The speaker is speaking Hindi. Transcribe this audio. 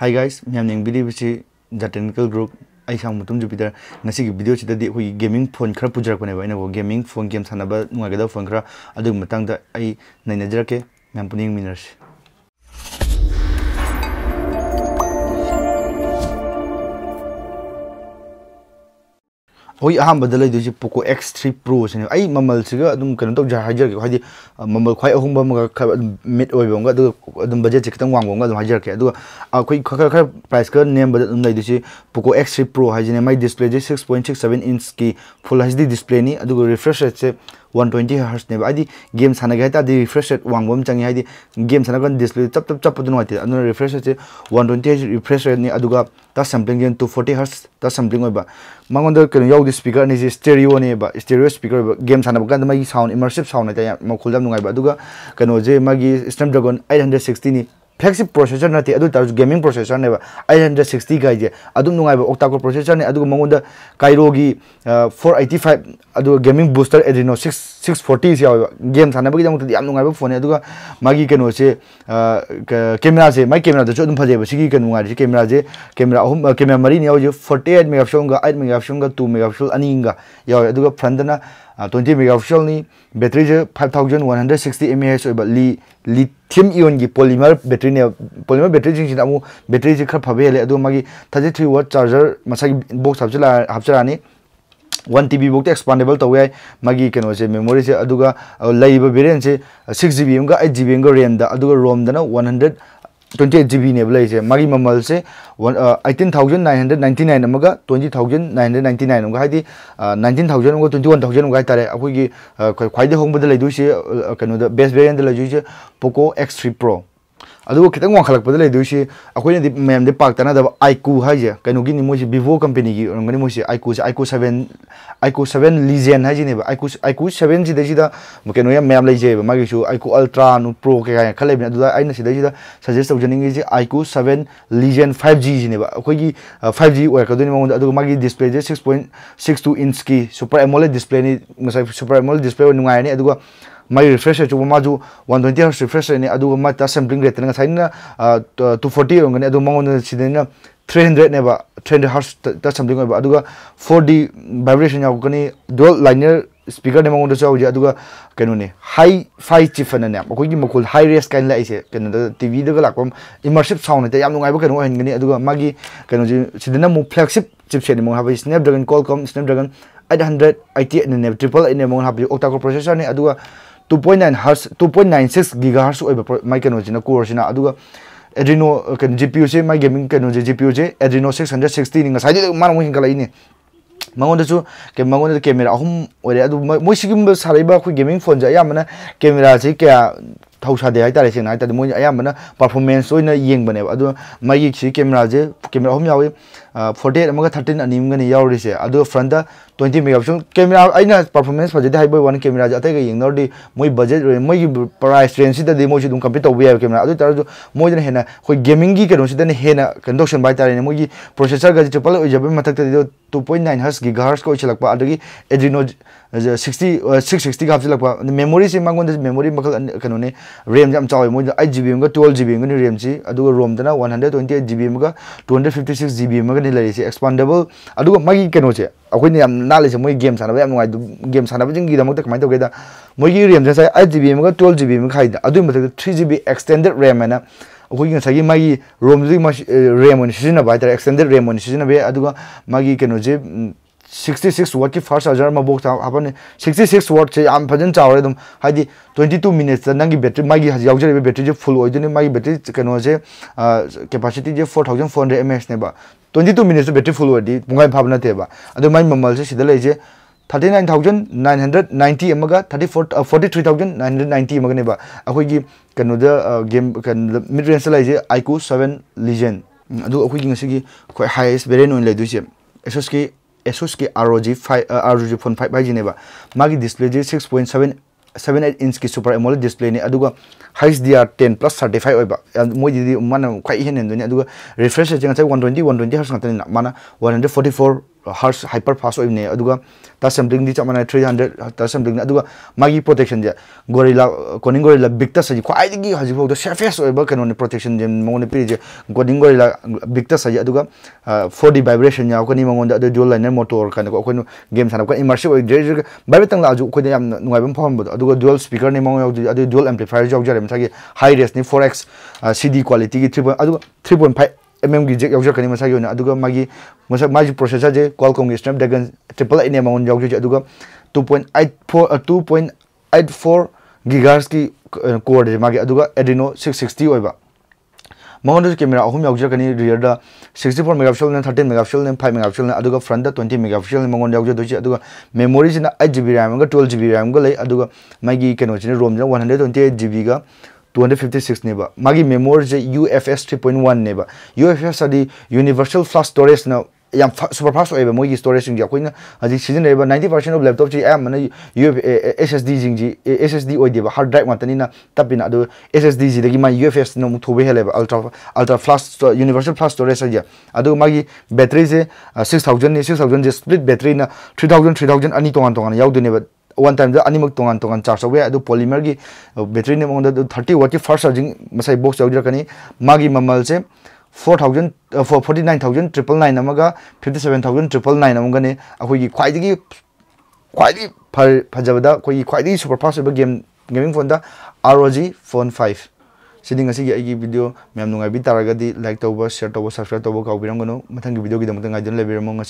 Hi guys, I am Ning Billy Bichi, the technical group. I am Mutum Jupiter. Nasi video chida di hui gaming phone khara pujar kone ba inago gaming phone game sanaba nungagada phone khara adu matang da ai nai najra ke mam puning miners. ꯍꯣꯏ ꯑꯍꯥꯟꯕꯗ ꯂꯩꯗꯣꯏꯁꯤ ꯄꯣꯀꯣ ꯑꯦꯛꯁ ꯊ꯭ꯔꯤ ꯄ꯭ꯔꯣꯁꯤꯅꯦ ꯑꯩ ꯃꯃꯜꯁꯤꯒ ꯑꯗꯨꯝ ꯀꯩꯅꯣ ꯇꯧꯖ ꯍꯥꯏꯖꯔꯒꯦꯀꯣ ꯍꯥꯏꯗꯤ ꯃꯃꯜ ꯈ꯭ꯋꯥꯏ ꯑꯍꯣꯡꯕ ꯑꯃꯒ ꯈꯔ ꯑꯗꯨꯝ ꯃꯤꯠ ꯑꯣꯏꯕ ꯑꯃꯒ ꯑꯗꯨꯒ ꯑꯗꯨꯝ ꯕꯖꯦꯠꯁꯦ ꯈꯤꯇꯪ ꯋꯥꯡꯕ ꯑꯃꯒ ꯑꯗꯨꯝ ꯍꯥꯏꯖꯔꯛꯀꯦ ꯑꯗꯨꯒ ꯑꯩꯈꯣꯏ ꯈꯔ ꯈꯔ ꯄ꯭ꯔꯥꯏꯁ ꯈꯔ ꯅꯦꯝꯕꯗ ꯑꯗꯨꯝ ꯂꯩꯗꯣꯏꯁꯤ ꯄꯣꯀꯣ ꯑꯦꯛꯁ ꯊ꯭ꯔꯤ ꯄ꯭ꯔꯣ ꯍꯥꯏꯁꯤꯅꯦ ꯃꯥꯏ ꯗꯤꯁꯄ꯭ꯂꯦꯁꯦ ꯁꯤꯛꯁ ꯄꯣꯏꯟ ꯁꯤꯛꯁ ꯁꯕꯦꯟ ꯏꯟꯁꯀꯤ ꯐꯨꯜ ꯍꯩꯆ ꯗꯤ ꯗꯤꯁꯄ꯭ꯂꯦꯅꯤ ꯑꯗꯨꯒ ꯔꯤꯐ꯭ꯔꯦꯁ ꯔꯦꯠꯁꯦ वन ट्वेंटी हर्सनेब गेम सानगे है रिफ्रेश रेट वांग चंगे गेम सानगन डिस्प्ले चप चप चप नुते refresh rate one twenty hertz refresh rate ने सैम्पलिंग गेम two forty hertz touch sampling मंगोद कौदी स्पीकर ने स्टेरियोने स्टेरियो स्पीकर गेम सानब कद मैं साउंड इमर्सिव साउंड है नाइए कहोजे मैं Snapdragon eight hundred sixty flagship processor नती अदु तारु गेमिंग प्रोसेसर ने 860 का जे अदु नुंगाय ओक्टा कोर प्रोसेसर ने अदु मंगोंद फोर गी फाइव अदु gaming booster six six forty से गेम साना बगी दमुत फोन है मागी केनो से कैमरा से मैं कैमरा दूसरी अदु फजे बसी के नुंगाय से कैमरा जे कैमरा अहुम कैमरा मरी ने 48 मेगापिक्सल 8 मेगापिक्सल 2 मेगापिक्सल अनिंगा या अदु फ्रंट ना ट्वेंटी मेगापिक्सलनी ꯕꯦꯇ꯭ꯔꯤꯁꯦ five thousand one hundred sixty M A H ꯑꯣꯏꯕ ꯂꯤ ꯂꯤꯊꯤꯌꯝ ꯏꯌꯣꯟꯒꯤ ꯄꯣꯂꯤꯃꯔ ꯕꯦꯇ꯭ꯔꯤꯅꯦ ꯄꯣꯂꯤꯃꯔ ꯕꯦꯇ꯭ꯔꯤꯁꯤꯡꯁꯤꯅ ꯑꯃꯨꯛ ꯕꯦꯇ꯭ꯔꯤꯁꯦ ꯈꯔ ꯐꯕ ꯍꯦꯜꯂꯦ ꯑꯗꯨ ꯃꯥꯒꯤ ꯊꯥꯔꯇꯤ ꯊ꯭ꯔꯤ ꯋꯥꯠ ꯆꯥꯔꯖꯔ ꯃꯁꯥꯒꯤ ꯕꯣꯛꯁ ꯍꯥꯞꯆꯤꯜꯂ ꯍꯥꯞꯆꯔꯛꯑꯅꯤ वन टी बीबोक्त एक्सपांडेबल तब है मगी कौन से मेमोरी से लेब वेरियंट से सिक्स जी बी एम एट जी बी एम RAM ROM one hundred twenty eight G B ने लेसे ममल से eighteen thousand nine hundred ninety nine अमगा twenty thousand nine hundred ninety nine हाई नाइन्टीन थाउजेंड अमगा ट्वेंटी वन थाउजेंड हाई तारे अखोई खाई होंबद लेदुसे कनो Poco X three pro aduh kita ngah kelak pada lagi dusi aku ni di mem di park tanah dapat IQ haja kan ugi ni mesti Vivo company ni orang ni mesti IQ si IQ seven IQ seven Lizian haja ni IQ IQ seven si dah mungkin orang mem lagi je bermakna itu IQ Ultra nu Pro ke kaya kelak ni aduh ayat si dah jadi suggest aku jeneng uh, ni IQ seven Lizian 5G je ni aku ni 5G oh kadu ni mungkin aduh bermakna display je 6.62 inch ki super AMOLED display ni masa super AMOLED display ni ngah ni aduh my refresher chu ma ju 120 hertz refresher ne adu ma ta sampling rate na saina 240 ngani adu ma on sidena 300 ne ba 300 hertz ta sampling ba adu 4d vibration ya kani dual linear speaker ne mangon da chau ja adu kanu ne high fi chief na ne ko gi makul high res kan la ise kanu da tv da la kom immersive sound ne yam nungai ba kanu hen ngani adu ma gi kanu ji sidena mu flagship chip se ne mong ha ba snapdragon qualcomm snapdragon 800 88 ne triple ne mong ha ba octa core processor ne adu two point nine hertz two point nine six gigahertz अइबा माइ कनोजिना कोरसिना अदुगा एड्रिनो कन जीपीयू से माइ गेमिंग कन जे जीपीयू जे एड्रिनो 660 नि ngasa ma mo hingala ini mangon chu ke mangon de camera ahum ore adu moi sigim sarai ba khu gaming phone ja ya mana camera ji kya ꯊꯧꯁꯥꯗꯦ ꯍꯥꯏꯇꯥꯔꯦ ꯁꯦꯡꯅ ꯍꯥꯏꯇꯥꯔꯗꯤ ꯃꯣꯏꯅ ꯑꯌꯥꯝꯕꯅ ꯄꯔꯐꯣꯔꯃꯦꯟꯁ ꯑꯣꯏꯅ ꯌꯦꯡꯕꯅꯦꯕ ꯑꯗꯨ ꯃꯥꯒꯤ ꯁꯤ ꯀꯦꯃꯦꯔꯥꯁꯦ ꯀꯦꯃꯦꯔꯥ ꯑꯍꯨꯝ ꯌꯥꯎꯏ ꯐꯣꯔꯇꯤ ꯑꯩꯠ ꯑꯃꯒ ꯊꯥꯔꯇꯤꯟ ꯑꯅꯤ ꯑꯃꯒꯅꯤ ꯌꯥꯎꯔꯤꯁꯦ ꯑꯗꯨ ꯐ꯭ꯔꯟꯗ ꯇ꯭ꯋꯦꯟꯇꯤ ꯃꯦꯒꯥꯄꯤꯛꯁꯦꯜ ꯀꯦꯃꯦꯔꯥ ꯑꯩꯅ ꯄꯔꯐꯣꯔꯃꯦꯟꯁ ꯐꯖꯗꯦ ꯍꯥꯏꯕꯒꯤ ꯋꯥꯅꯤ ꯀꯦꯃꯦꯔꯥꯁꯦ ꯑꯇꯩꯒ ꯌꯦꯡꯅꯔꯗꯤ ꯃꯣꯏ ꯕꯖꯦꯠ ꯃꯣꯏꯒꯤ ꯄ꯭ꯔꯥꯏꯁ ꯔꯦꯟꯖꯁꯤꯗꯗꯤ ꯃꯣꯏꯁꯨ ꯑꯗꯨꯝ ꯀꯝꯄꯤꯠ ꯇꯧꯕ ꯌꯥꯏꯕ ꯀꯦꯃꯦꯔꯥ ꯑꯗꯨ ꯑꯣꯏꯇꯥꯔꯁꯨ ꯃꯣꯏꯗꯅ ꯍꯦꯟꯅ ꯑꯩꯈꯣꯏ ꯒꯦꯃꯤꯡꯒꯤ ꯀꯩꯅꯣꯁꯤꯗꯅ ꯍꯦꯟꯅ ꯀꯩꯅꯣ ꯇꯧꯁꯟꯕ ꯍꯥꯏꯇꯥꯔꯦꯅꯦ ꯃꯣꯏꯒꯤ ꯄ꯭ꯔꯣꯁꯦꯁꯔꯒꯁꯦ ꯇ꯭ꯔꯤꯄꯜ ꯑꯣꯏꯖꯕꯒꯤ ꯃꯊꯛꯇꯗꯤ ꯇꯨ ꯄꯣꯏꯟ ꯅꯥꯏꯟ ꯍꯔꯁ ꯒꯤꯒꯥ ꯍꯔꯁꯀ ꯑꯣꯏꯁꯤꯜꯂꯛꯄ ꯑꯗꯒꯤ ꯑꯦꯗ꯭ꯔꯤꯅꯣ ꯁꯤꯛꯁꯇꯤ ꯁꯤꯛꯁ ꯁꯤꯛꯁꯇꯤꯒ ꯍꯥꯞꯆꯤꯜꯂꯛꯄ ꯑꯗ ꯃꯦꯃꯣꯔꯤꯁꯤ ꯃꯉꯣꯟꯗ ꯃꯦꯃꯣꯔꯤ ꯃꯈꯜ ꯀꯩꯅꯣꯅꯦ ꯔꯦꯝꯁꯦ ꯌꯥꯝ ꯆꯥꯎꯋꯦ ꯃꯣꯏꯗ ꯑꯩꯠ ꯖꯤ ꯕꯤ ꯑꯃꯒ ꯇꯨꯋꯦꯜ ꯖꯤ ꯕꯤ ꯑꯃꯒꯅꯤ ꯔꯦꯝꯁꯤ ꯑꯗꯨꯒ ꯔꯣꯝꯗꯅ one hundred twenty eight G B ꯑꯃꯒ two hundred fifty six G B ꯑꯃꯒꯅꯤ ꯂꯩꯔꯤꯁꯦ ꯑꯦꯛꯁꯄꯥꯟꯗꯦꯕꯜ ꯑꯗꯨꯒ ꯃꯥꯒꯤ ꯀꯩꯅꯣꯁꯦ ꯑꯩꯈꯣꯏꯅ ꯌꯥꯝ ꯅꯥꯜꯂꯤꯁꯦ ꯃꯣꯏ ꯒꯦꯝ ꯁꯥꯟꯅꯕ ꯌꯥꯝ ꯅꯨꯡꯉꯥꯏ ꯒꯦꯝ ꯁꯥꯟꯅꯕꯁꯤꯡꯒꯤꯗꯃꯛꯇ ꯀꯃꯥꯏꯅ ꯇꯧꯒꯦꯗ ꯃꯣꯏꯒꯤ ꯔꯦꯝꯁꯦ ꯉꯁꯥꯏ ꯑꯩꯠ ꯖꯤ ꯕꯤ ꯑꯃꯒ ꯇꯨꯋꯦꯜ ꯖꯤ ꯕꯤ ꯑꯃꯒ ꯍꯥꯏꯗ अदु मतलब three G B extended RAM है अखोई गई माई रोम रेम होने सिजनब है एक्सटेंडेड रेम होने सिजनबे अगर मागी कनोजे ꯁꯤꯛꯁꯇꯤ ꯁꯤꯛꯁ ꯋꯥꯠꯀꯤ ꯐꯥꯔꯁ ꯆꯥꯔꯖꯔ ꯑꯃ ꯕꯣꯛꯁ ꯍꯥꯞꯄꯅꯤ ꯁꯤꯛꯁꯇꯤ ꯁꯤꯛꯁ ꯋꯥꯠꯁꯦ ꯌꯥꯝ ꯐꯖꯅ ꯆꯥꯎꯔꯦ ꯑꯗꯨꯝ ꯍꯥꯏꯗꯤ ꯇ꯭ꯋꯦꯟꯇꯤ ꯇꯨ ꯃꯤꯅꯠꯁꯇ ꯅꯪꯒꯤ ꯕꯦꯇ꯭ꯔꯤ ꯃꯥꯒꯤ ꯍꯧꯖꯤꯛ ꯌꯥꯎꯖꯔꯤꯕ ꯕꯦꯇ꯭ꯔꯤꯁꯦ ꯐꯨꯜ ꯑꯣꯏꯗꯣꯏꯅꯤ ꯃꯥꯒꯤ ꯕꯦꯇ꯭ꯔꯤꯀꯩꯅꯣꯁꯦ ꯀꯦꯄꯥꯁꯤꯇꯤꯁꯦ four thousand four hundred M ꯑꯦꯁꯅꯦꯕ ꯇ꯭ꯋꯦꯟꯇꯤ ꯇꯨ ꯃꯤꯅꯠꯁꯇ ꯕꯦꯇ꯭ꯔꯤ ꯐꯨꯜ ꯑꯣꯏꯔꯗꯤ ꯄꯨꯡꯒꯥꯏ ꯐꯥꯕ ꯅꯠꯇꯦꯕ ꯑꯗꯣ ꯃꯥꯒꯤ ꯃꯃꯜꯁꯦ ꯁꯤꯗ ꯂꯩꯁꯦ thirty nine thousand nine hundred ninety ꯑꯃꯒ thirty four forty three thousand nine hundred ninety ꯑꯃꯒꯅꯦꯕ ꯑꯩꯈꯣꯏꯒꯤ ꯀꯩꯅꯣꯗ ꯒꯦꯝ ꯀꯩꯅꯣꯗ ꯃꯤꯗ ꯔꯦꯟꯖꯇ ꯂꯩꯁꯦ ꯑꯥꯏꯀꯨ ꯁꯕꯦꯟ ꯂꯤꯖꯦꯟ ꯑꯗꯨ ꯑꯩꯈꯣꯏꯒꯤ ꯉꯁꯤꯒꯤ ꯑꯩꯈꯣꯏ ꯍꯥꯏꯌꯦꯁ ꯕꯦꯔꯦꯟ ꯑꯣꯏꯅ ꯂꯩꯗꯣꯏꯁꯦ ꯑꯦꯁꯣꯁꯀꯤ एसोस की R O G five R O G phone five है मागी display six point seven seven eight inch की सुपर एमोल डिस्प्ले ने H D R ten plus thirty five मोदी मान खाई हेन refresh rate one twenty one twenty hertz मान one hundred forty four hertz hyper fast होने तस्मदिंग चप माना थ्री हंड्रेड तस्मदिंग मागी प्रोटेक्शन गोरीला कोनिंग गोरीला बिक्टस खाई हजिफाद सेफेस्ट हो प्रोटेक्शन से मोदी पीजे Corning Gorilla Victus four D vibration यानी मोदी ड्यूल लाइनर मोटर कहना गेम सान इमरसिव वाइब्रेटन लाजू अखोद नाइब फाहमद ड्यूल स्पीकर ने मोदी dual amplifier high res four X C D quality three point three point five M M की जेक यौजा मसागी मागी मसा माजी प्रोसेसर जे क्वालकॉम की Snapdragon triple N M two point eight four two point eight four गीघार्स की कोर मागी एडिनो सिक्स सिक्सटी मगन कैमरा अहम यौजी rear sixty four megapixel thirteen megapixel five megapixel front twenty megapixel मगन यौजी मेमोरी से eight G B RAM twelve G B RAM लेगी कैनोने रोम से one hundred twenty eight G B 256네바 마기 메모리제 UFS 3.1네바 UFS 아디 유니버설 플러스 스토리지나 ꯌꯥꯝ ꯁꯨꯄꯔ ꯐꯥꯁ ꯑꯣꯏꯕ ꯃꯣꯏꯒꯤ ꯁ꯭ꯇꯣꯔꯦꯖꯁꯤꯡꯁꯦ ꯑꯩꯈꯣꯏꯅ ꯍꯧꯖꯤꯛ ꯁꯤꯖꯤꯟꯅꯔꯤꯕ ꯅꯥꯏꯟꯇꯤ ꯄꯥꯔꯁꯦꯟ ꯑꯣꯐ ꯂꯦꯞꯇꯣꯞꯁꯤ ꯑꯌꯥꯝꯕꯅ ꯌꯨ ꯑꯦꯁ ꯑꯦꯁ ꯗꯤꯁꯤꯡꯁꯤ ꯑꯦꯁ ꯑꯦꯁ ꯗꯤ ꯑꯣꯏꯗꯦꯕ ꯍꯥꯔꯗ ꯗ꯭ꯔꯥꯏꯕ ꯉꯥꯛꯇꯅꯤꯅ ꯇꯞꯄꯤꯅ ꯑꯗꯨ ꯑꯦꯁ ꯑꯦꯁ ꯗꯤꯁꯤꯗꯒꯤ ꯃꯥ ꯌꯨ ꯑꯦꯐ ꯑꯦꯁꯅ ꯑꯃꯨꯛ ꯊꯨꯕ ꯍꯦꯜꯂꯦꯕ ultra ultra flash universal flash storage ꯍꯥꯏꯁꯦ ꯑꯗꯨꯒ ꯃꯥꯒꯤ ꯕꯦꯇ꯭ꯔꯤꯁꯦ ꯁꯤꯛꯁ ꯊꯥꯎꯖꯟꯅꯤ ꯁꯤꯛꯁ ꯊꯥꯎꯖꯟꯁꯦ ꯁ꯭ꯄ꯭ꯂꯤꯠ ꯕꯦꯇ꯭ꯔꯤꯅ ꯊ꯭ꯔꯤ ꯊꯥꯎꯖꯟ ꯊ꯭ꯔꯤ ꯊꯥꯎꯖꯟ ꯑꯅꯤ ꯇꯣꯉꯥꯟ ꯇꯣꯉꯥꯟꯅ ꯌꯥꯎꯗꯣꯏꯅꯦꯕ वन टाइम अनीमक तोान तोान चार्ज तौब है पोलीमर की बेट्री ने मोदी थर्टी वोट की फर्स्ट चार्जिंग मसाई बॉक्स यौजरकनी मागी ममल से four thousand forty nine thousand triple nine fifty seven thousand triple nine अगने अखोई खाई खाई फजबद अखोई खाई सुपर हो game gaming phone R O G phone five सिदी भिडियो मैं नाइबी तारगदी लाइक तब शेयर तब सब्सक्राइब तब कागनू मथंग भिडियो की लेबीरमो